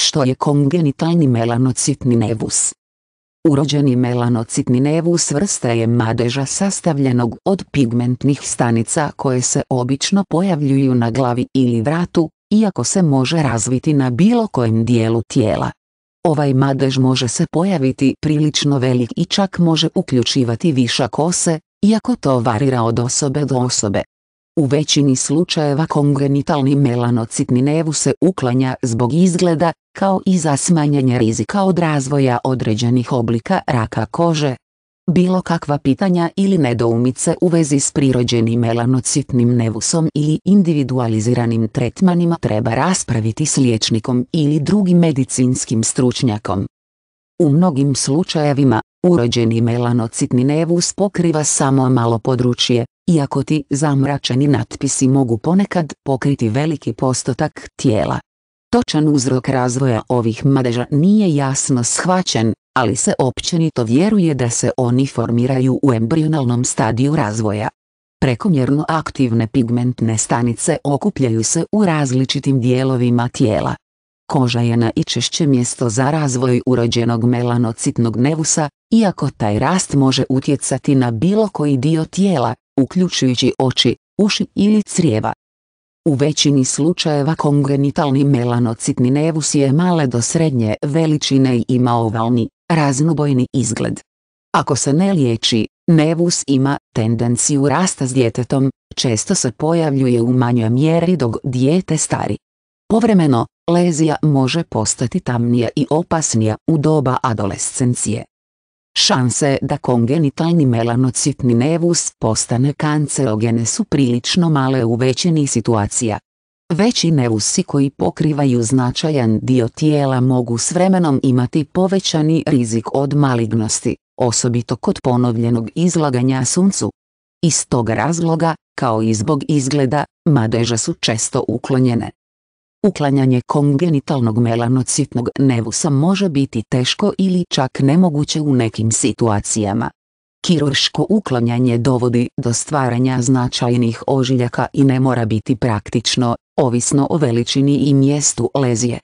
što je kongenitalni melanocitni nevus. Urođeni melanocitni nevus vrsta je madeža sastavljenog od pigmentnih stanica koje se obično pojavljuju na glavi ili vratu, iako se može razviti na bilo kojem dijelu tijela. Ovaj madež može se pojaviti prilično velik i čak može uključivati viša kose, iako to varira od osobe do osobe. U većini slučajeva kongenitalni melanocitni nevu se uklanja zbog izgleda, kao i za smanjenje rizika od razvoja određenih oblika raka kože. Bilo kakva pitanja ili nedoumice u vezi s prirođenim melanocitnim nevusom ili individualiziranim tretmanima treba raspraviti s liječnikom ili drugim medicinskim stručnjakom. U mnogim slučajevima, urođeni melanocitni nevus pokriva samo malo područje, iako ti zamračeni natpisi mogu ponekad pokriti veliki postotak tijela. Točan uzrok razvoja ovih madeža nije jasno shvaćen, ali se općenito vjeruje da se oni formiraju u embrionalnom stadiju razvoja. Prekomjerno aktivne pigmentne stanice okupljaju se u različitim dijelovima tijela. Koža je najčešće mjesto za razvoj urođenog melanocitnog nevusa, iako taj rast može utjecati na bilo koji dio tijela, uključujući oči, uši ili crijeva. U većini slučajeva kongenitalni melanocitni nevus je male do srednje veličine i ima ovalni, raznobojni izgled. Ako se ne liječi, nevus ima tendenciju rasta s djetetom, često se pojavljuje u manjoj mjeri dok dijete stari. Povremeno, lezija može postati tamnija i opasnija u doba adolescencije. Šanse da kongenitalni melanocitni nevus postane kancerogene su prilično male u većini situacija. Veći nevusi koji pokrivaju značajan dio tijela mogu s vremenom imati povećani rizik od malignosti, osobito kod ponovljenog izlaganja suncu. Iz tog razloga, kao i zbog izgleda, madeža su često uklonjene. Uklanjanje kongenitalnog melanocitnog nevusa može biti teško ili čak nemoguće u nekim situacijama. Kirurško uklanjanje dovodi do stvaranja značajnih ožiljaka i ne mora biti praktično, ovisno o veličini i mjestu lezije.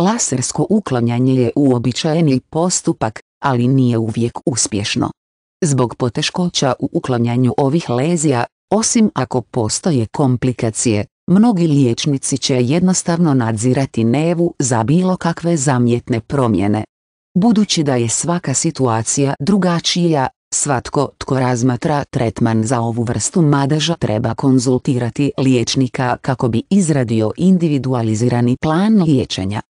Lasersko uklanjanje je uobičajeni postupak, ali nije uvijek uspješno. Zbog poteškoća u uklanjanju ovih lezija, osim ako postoje komplikacije, Mnogi liječnici će jednostavno nadzirati nevu za bilo kakve zamjetne promjene. Budući da je svaka situacija drugačija, svatko tko razmatra tretman za ovu vrstu madeža treba konzultirati liječnika kako bi izradio individualizirani plan liječenja.